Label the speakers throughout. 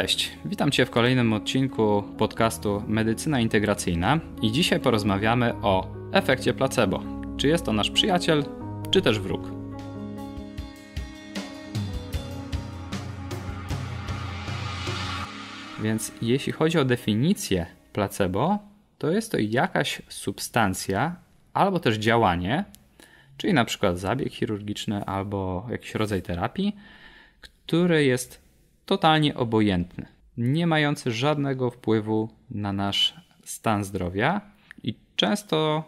Speaker 1: Cześć, witam Cię w kolejnym odcinku podcastu Medycyna Integracyjna i dzisiaj porozmawiamy o efekcie placebo. Czy jest to nasz przyjaciel, czy też wróg? Więc jeśli chodzi o definicję placebo, to jest to jakaś substancja albo też działanie, czyli na przykład zabieg chirurgiczny albo jakiś rodzaj terapii, który jest totalnie obojętny, nie mający żadnego wpływu na nasz stan zdrowia i często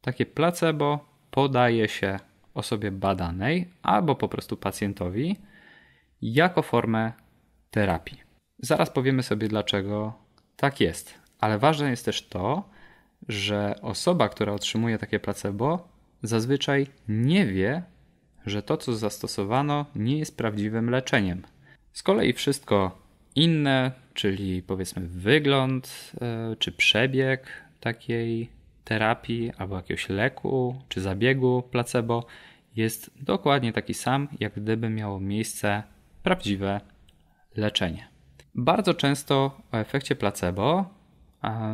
Speaker 1: takie placebo podaje się osobie badanej albo po prostu pacjentowi jako formę terapii. Zaraz powiemy sobie dlaczego tak jest, ale ważne jest też to, że osoba, która otrzymuje takie placebo, zazwyczaj nie wie, że to, co zastosowano, nie jest prawdziwym leczeniem, z kolei wszystko inne, czyli powiedzmy wygląd e, czy przebieg takiej terapii albo jakiegoś leku czy zabiegu placebo, jest dokładnie taki sam, jak gdyby miało miejsce prawdziwe leczenie. Bardzo często o efekcie placebo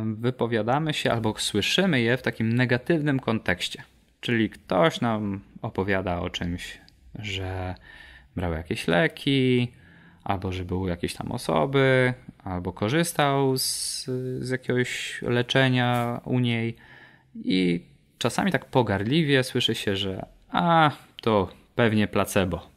Speaker 1: wypowiadamy się albo słyszymy je w takim negatywnym kontekście. Czyli ktoś nam opowiada o czymś, że brał jakieś leki, albo że były jakieś tam osoby, albo korzystał z, z jakiegoś leczenia u niej. I czasami tak pogardliwie słyszy się, że a to pewnie placebo.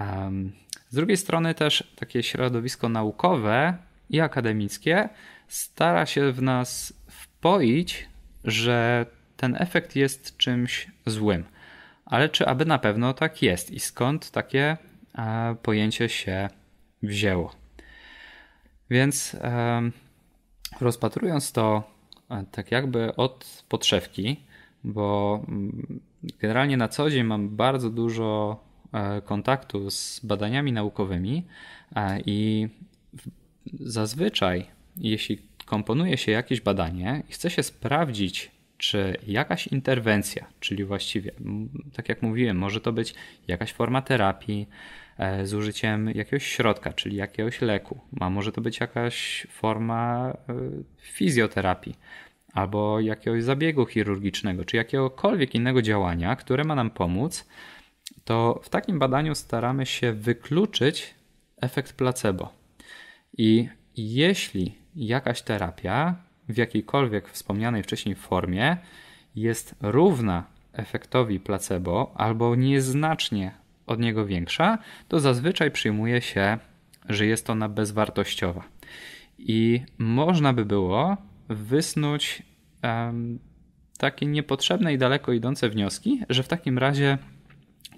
Speaker 1: Um, z drugiej strony też takie środowisko naukowe i akademickie stara się w nas wpoić, że ten efekt jest czymś złym. Ale czy aby na pewno tak jest i skąd takie e, pojęcie się wzięło. Więc rozpatrując to e, tak jakby od podszewki, bo mm, generalnie na co dzień mam bardzo dużo e, kontaktu z badaniami naukowymi e, i zazwyczaj, jeśli komponuje się jakieś badanie i chce się sprawdzić, czy jakaś interwencja, czyli właściwie, tak jak mówiłem, może to być jakaś forma terapii, E, z użyciem jakiegoś środka, czyli jakiegoś leku. A może to być jakaś forma e, fizjoterapii albo jakiegoś zabiegu chirurgicznego, czy jakiegokolwiek innego działania, które ma nam pomóc, to w takim badaniu staramy się wykluczyć efekt placebo. I jeśli jakaś terapia w jakiejkolwiek wspomnianej wcześniej formie jest równa efektowi placebo albo nieznacznie od niego większa, to zazwyczaj przyjmuje się, że jest ona bezwartościowa. I można by było wysnuć um, takie niepotrzebne i daleko idące wnioski, że w takim razie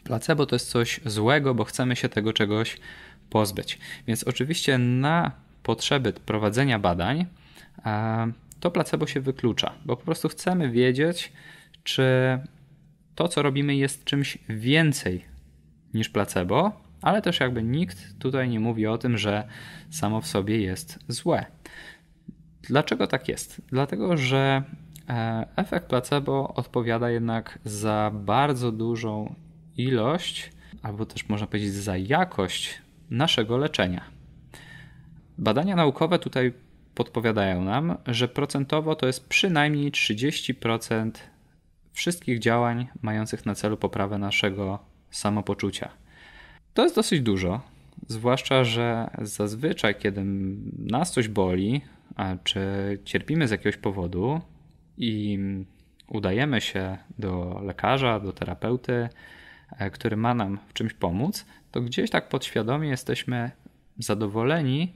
Speaker 1: placebo to jest coś złego, bo chcemy się tego czegoś pozbyć. Więc oczywiście na potrzeby prowadzenia badań e, to placebo się wyklucza, bo po prostu chcemy wiedzieć, czy to, co robimy, jest czymś więcej niż placebo, ale też jakby nikt tutaj nie mówi o tym, że samo w sobie jest złe. Dlaczego tak jest? Dlatego, że e, efekt placebo odpowiada jednak za bardzo dużą ilość, albo też można powiedzieć za jakość naszego leczenia. Badania naukowe tutaj podpowiadają nam, że procentowo to jest przynajmniej 30% wszystkich działań mających na celu poprawę naszego samopoczucia. To jest dosyć dużo, zwłaszcza, że zazwyczaj, kiedy nas coś boli, czy cierpimy z jakiegoś powodu i udajemy się do lekarza, do terapeuty, e, który ma nam w czymś pomóc, to gdzieś tak podświadomie jesteśmy zadowoleni,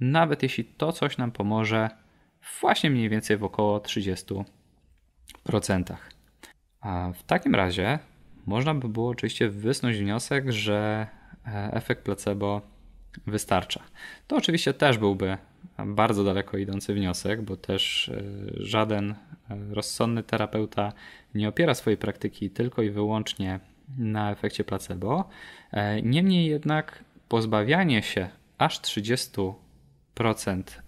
Speaker 1: nawet jeśli to coś nam pomoże właśnie mniej więcej w około 30%. A w takim razie można by było oczywiście wysnuć wniosek, że e, efekt placebo wystarcza. To oczywiście też byłby bardzo daleko idący wniosek, bo też e, żaden e, rozsądny terapeuta nie opiera swojej praktyki tylko i wyłącznie na efekcie placebo. Niemniej jednak pozbawianie się aż 30%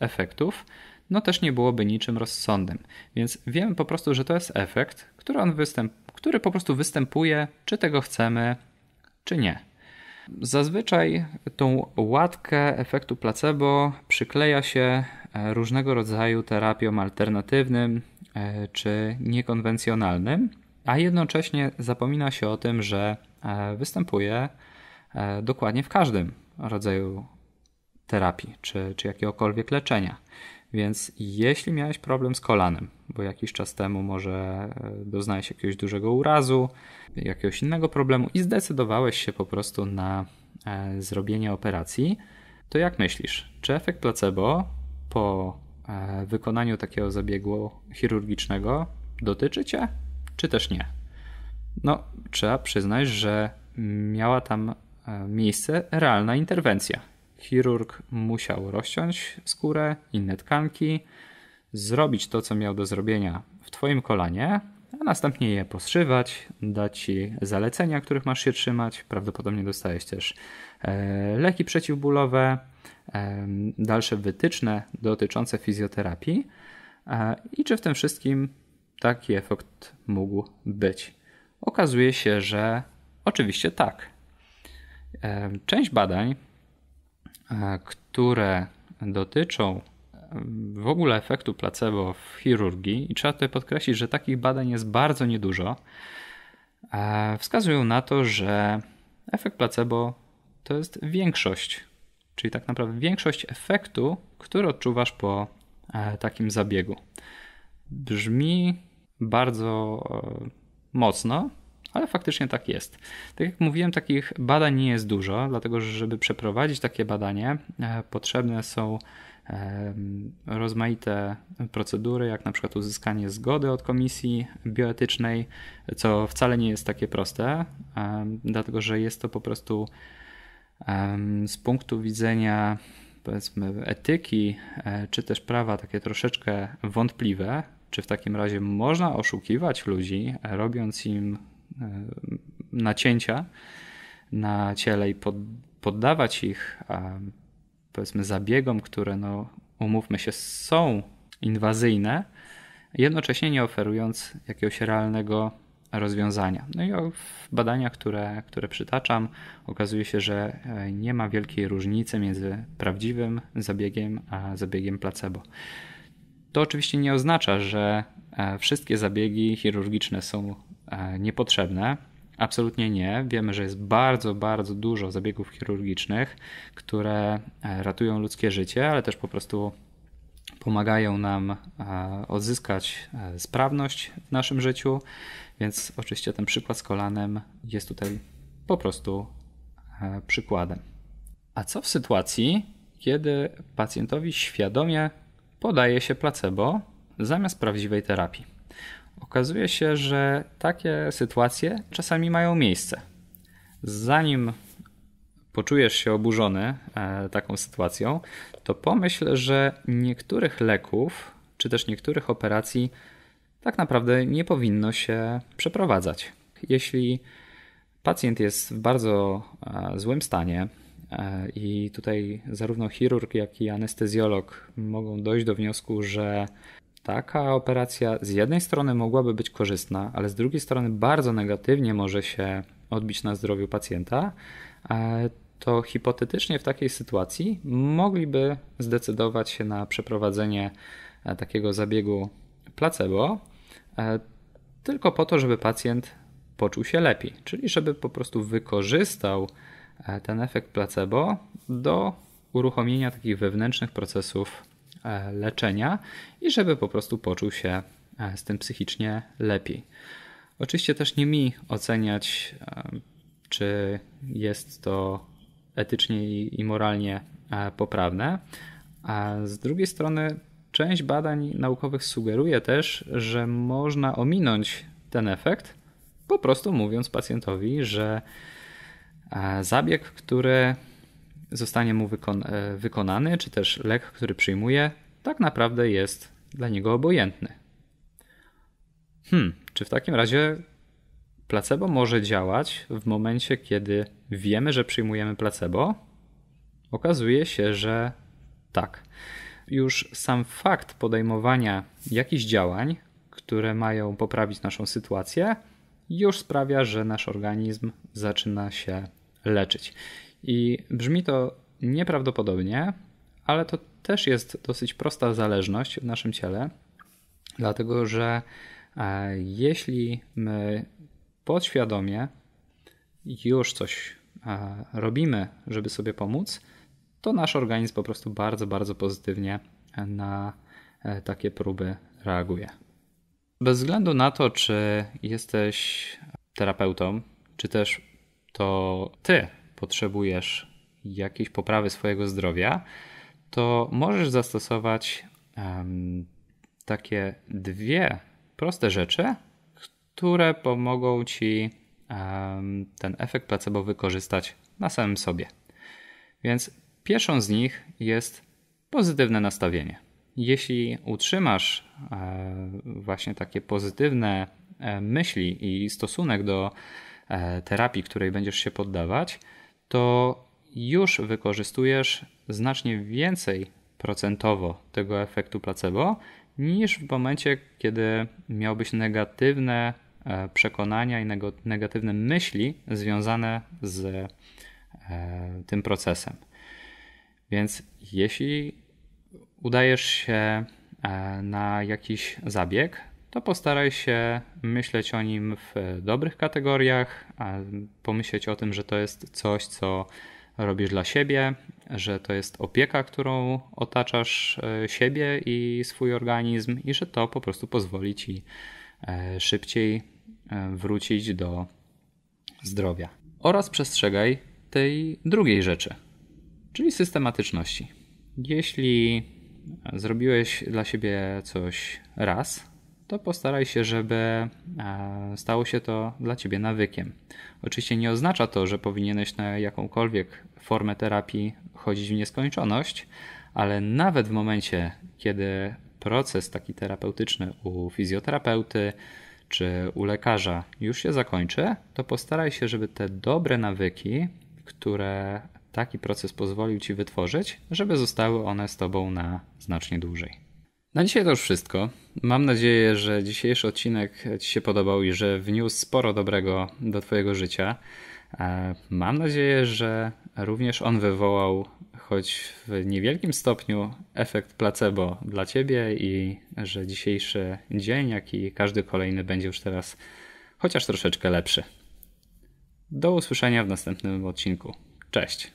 Speaker 1: efektów no też nie byłoby niczym rozsądnym. Więc wiemy po prostu, że to jest efekt, który on występuje który po prostu występuje, czy tego chcemy, czy nie. Zazwyczaj tą łatkę efektu placebo przykleja się e, różnego rodzaju terapiom alternatywnym e, czy niekonwencjonalnym, a jednocześnie zapomina się o tym, że e, występuje dokładnie w każdym rodzaju terapii czy, czy jakiegokolwiek leczenia. Więc jeśli miałeś problem z kolanem, bo jakiś czas temu może e, doznałeś jakiegoś dużego urazu, jakiegoś innego problemu i zdecydowałeś się po prostu na e, zrobienie operacji, to jak myślisz, czy efekt placebo po e, wykonaniu takiego zabiegu chirurgicznego dotyczy cię, czy też nie? No, trzeba przyznać, że miała tam miejsce realna interwencja Chirurg musiał rozciąć skórę, inne tkanki, zrobić to, co miał do zrobienia w Twoim kolanie, a następnie je poszywać, dać Ci zalecenia, których masz się trzymać. Prawdopodobnie dostałeś też e, leki przeciwbólowe, e, dalsze wytyczne dotyczące fizjoterapii e, i czy w tym wszystkim taki efekt mógł być. Okazuje się, że oczywiście tak. Część badań E, które dotyczą e, w ogóle efektu placebo w chirurgii, i trzeba tutaj podkreślić, że takich badań jest bardzo niedużo, e, wskazują na to, że efekt placebo to jest większość, czyli tak naprawdę większość efektu, który odczuwasz po takim zabiegu. Brzmi bardzo mocno, ale faktycznie tak jest. Tak jak mówiłem, takich badań nie jest dużo, dlatego że żeby przeprowadzić takie badanie, e, potrzebne są rozmaite procedury, jak na przykład uzyskanie zgody od komisji bioetycznej, co wcale nie jest takie proste, dlatego że jest to po prostu z punktu widzenia powiedzmy etyki e, czy też prawa takie troszeczkę wątpliwe, czy w takim razie można oszukiwać ludzi, robiąc im E, nacięcia na ciele i poddawać ich powiedzmy zabiegom, które no, umówmy się, są inwazyjne, jednocześnie nie oferując jakiegoś realnego rozwiązania. No i w badaniach, które, które przytaczam, okazuje się, że e, nie ma wielkiej różnicy między prawdziwym zabiegiem a zabiegiem placebo. To oczywiście nie oznacza, że e, wszystkie zabiegi chirurgiczne są E, niepotrzebne. Absolutnie nie. Wiemy, że jest bardzo, bardzo dużo zabiegów chirurgicznych, które e, ratują ludzkie życie, ale też po prostu pomagają nam e, odzyskać sprawność w naszym życiu. Więc oczywiście ten przykład z kolanem jest tutaj po prostu przykładem. A co w sytuacji, kiedy pacjentowi świadomie podaje się placebo zamiast prawdziwej terapii? Okazuje się, że takie sytuacje czasami mają miejsce. Zanim poczujesz się oburzony e, taką sytuacją, to pomyśl, że niektórych leków czy też niektórych operacji tak naprawdę nie powinno się przeprowadzać. Jeśli pacjent jest w bardzo e, złym stanie e, i tutaj zarówno chirurg, jak i anestezjolog mogą dojść do wniosku, że taka operacja z jednej strony mogłaby być korzystna, ale z drugiej strony bardzo negatywnie może się odbić na zdrowiu pacjenta, e, to hipotetycznie w takiej sytuacji mogliby zdecydować się na przeprowadzenie e, takiego zabiegu placebo, e, tylko po to, żeby pacjent poczuł się lepiej, czyli żeby po prostu wykorzystał ten efekt placebo do uruchomienia takich wewnętrznych procesów E, leczenia i żeby po prostu poczuł się e, z tym psychicznie lepiej. Oczywiście też nie mi oceniać, e, czy jest to etycznie i moralnie poprawne. A z drugiej strony, część badań naukowych sugeruje też, że można ominąć ten efekt, po prostu mówiąc pacjentowi, że zabieg, który zostanie mu wykon- e, wykonany, czy też lek, który przyjmuje, tak naprawdę jest dla niego obojętny. Hmm, czy w takim razie placebo może działać w momencie, kiedy wiemy, że przyjmujemy placebo? Okazuje się, że tak. Już sam fakt podejmowania jakichś działań, które mają poprawić naszą sytuację, już sprawia, że nasz organizm zaczyna się leczyć. I brzmi to nieprawdopodobnie, ale to też jest dosyć prosta zależność w naszym ciele, dlatego że e, jeśli my podświadomie już coś e, robimy, żeby sobie pomóc, to nasz organizm po prostu bardzo, bardzo pozytywnie na e, takie próby reaguje. Bez względu na to, czy jesteś terapeutą, czy też to ty potrzebujesz jakiejś poprawy swojego zdrowia, to możesz zastosować um, takie dwie proste rzeczy, które pomogą ci um, ten efekt placebo wykorzystać na samym sobie. Więc pierwszą z nich jest pozytywne nastawienie. Jeśli utrzymasz e, właśnie takie pozytywne e, myśli i stosunek do e, terapii, której będziesz się poddawać, to już wykorzystujesz znacznie więcej procentowo tego efektu placebo niż w momencie, kiedy miałbyś negatywne e, przekonania i negatywne myśli związane z e, tym procesem. Więc jeśli udajesz się e, na jakiś zabieg, to postaraj się myśleć o nim w dobrych kategoriach, pomyśleć o tym, że to jest coś, co robisz dla siebie, że to jest opieka, którą otaczasz e, siebie i swój organizm, i że to po prostu pozwoli ci e, szybciej e, wrócić do zdrowia. Oraz przestrzegaj tej drugiej rzeczy, czyli systematyczności. Jeśli zrobiłeś dla siebie coś raz, to postaraj się, żeby e, stało się to dla ciebie nawykiem. Oczywiście nie oznacza to, że powinieneś na jakąkolwiek formę terapii chodzić w nieskończoność, ale nawet w momencie, kiedy proces taki terapeutyczny u fizjoterapeuty czy u lekarza już się zakończy, to postaraj się, żeby te dobre nawyki, które taki proces pozwolił ci wytworzyć, żeby zostały one z tobą na znacznie dłużej. Na dzisiaj to już wszystko. Mam nadzieję, że dzisiejszy odcinek Ci się podobał i że wniósł sporo dobrego do Twojego życia. E, mam nadzieję, że również on wywołał choć w niewielkim stopniu efekt placebo dla Ciebie i że dzisiejszy dzień, jak i każdy kolejny będzie już teraz chociaż troszeczkę lepszy. Do usłyszenia w następnym odcinku. Cześć!